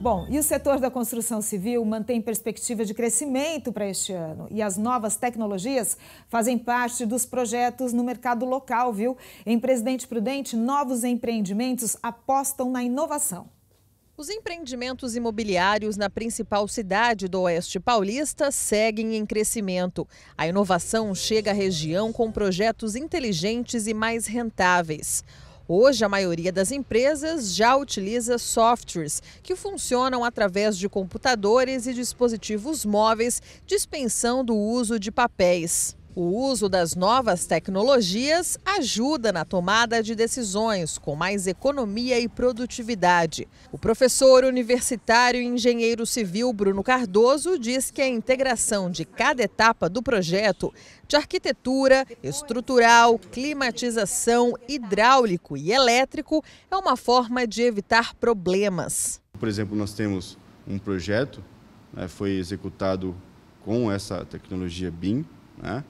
Bom, e o setor da construção civil mantém perspectiva de crescimento para este ano. E as novas tecnologias fazem parte dos projetos no mercado local, viu? Em Presidente Prudente, novos empreendimentos apostam na inovação. Os empreendimentos imobiliários na principal cidade do Oeste Paulista seguem em crescimento. A inovação chega à região com projetos inteligentes e mais rentáveis. Hoje, a maioria das empresas já utiliza softwares que funcionam através de computadores e dispositivos móveis, dispensando o uso de papéis. O uso das novas tecnologias ajuda na tomada de decisões com mais economia e produtividade. O professor universitário e engenheiro civil Bruno Cardoso diz que a integração de cada etapa do projeto, de arquitetura, estrutural, climatização, hidráulico e elétrico, é uma forma de evitar problemas. Por exemplo, nós temos um projeto, né, foi executado com essa tecnologia BIM, né?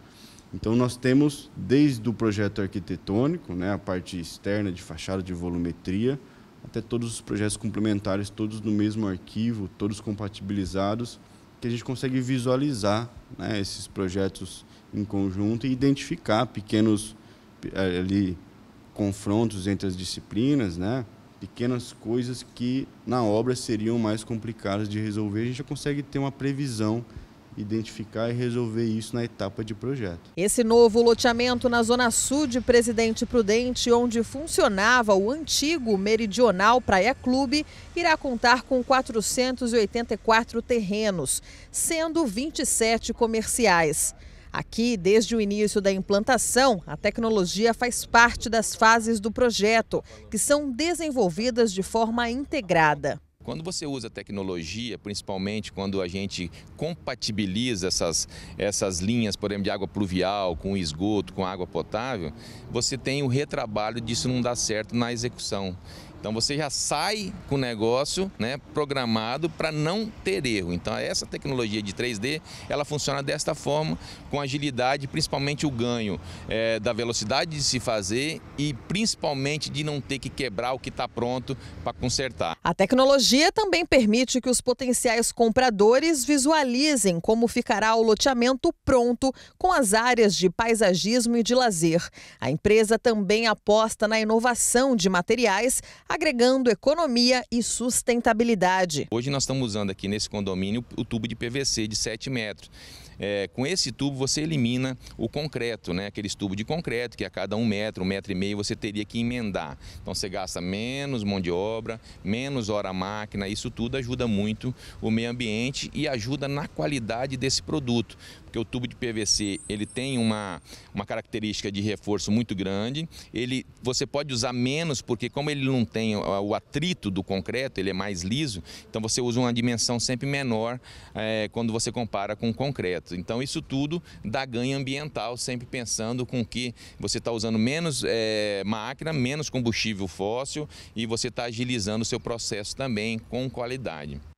Então nós temos desde o projeto arquitetônico, né, a parte externa de fachada de volumetria, até todos os projetos complementares, todos no mesmo arquivo, todos compatibilizados, que a gente consegue visualizar né, esses projetos em conjunto e identificar pequenos eh, ali confrontos entre as disciplinas, né? Pequenas coisas que na obra seriam mais complicadas de resolver, a gente já consegue ter uma previsão identificar e resolver isso na etapa de projeto. Esse novo loteamento na zona sul de Presidente Prudente, onde funcionava o antigo Meridional Praia Clube, irá contar com 484 terrenos, sendo 27 comerciais. Aqui, desde o início da implantação, a tecnologia faz parte das fases do projeto, que são desenvolvidas de forma integrada. Quando você usa tecnologia, principalmente quando a gente compatibiliza essas, essas linhas, por exemplo, de água pluvial com esgoto, com água potável, você tem o retrabalho disso não dar certo na execução. Então você já sai com o negócio né, programado para não ter erro. Então essa tecnologia de 3D ela funciona desta forma, com agilidade, principalmente o ganho é, da velocidade de se fazer e principalmente de não ter que quebrar o que está pronto para consertar. A tecnologia também permite que os potenciais compradores visualizem como ficará o loteamento pronto com as áreas de paisagismo e de lazer. A empresa também aposta na inovação de materiais agregando economia e sustentabilidade. Hoje nós estamos usando aqui nesse condomínio o tubo de PVC de 7 metros. É, com esse tubo você elimina o concreto, né? aqueles tubos de concreto que a cada um metro, um metro e meio você teria que emendar. Então você gasta menos mão de obra, menos hora máquina, isso tudo ajuda muito o meio ambiente e ajuda na qualidade desse produto porque o tubo de PVC ele tem uma, uma característica de reforço muito grande. Ele, você pode usar menos, porque como ele não tem o atrito do concreto, ele é mais liso, então você usa uma dimensão sempre menor é, quando você compara com o concreto. Então isso tudo dá ganho ambiental, sempre pensando com que você está usando menos é, máquina, menos combustível fóssil e você está agilizando o seu processo também com qualidade.